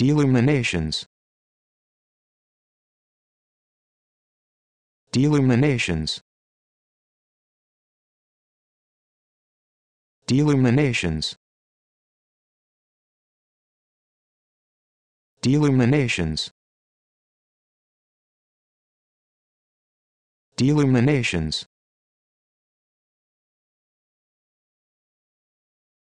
Deluminations. Deluminations. Deluminations. Deluminations. Deluminations.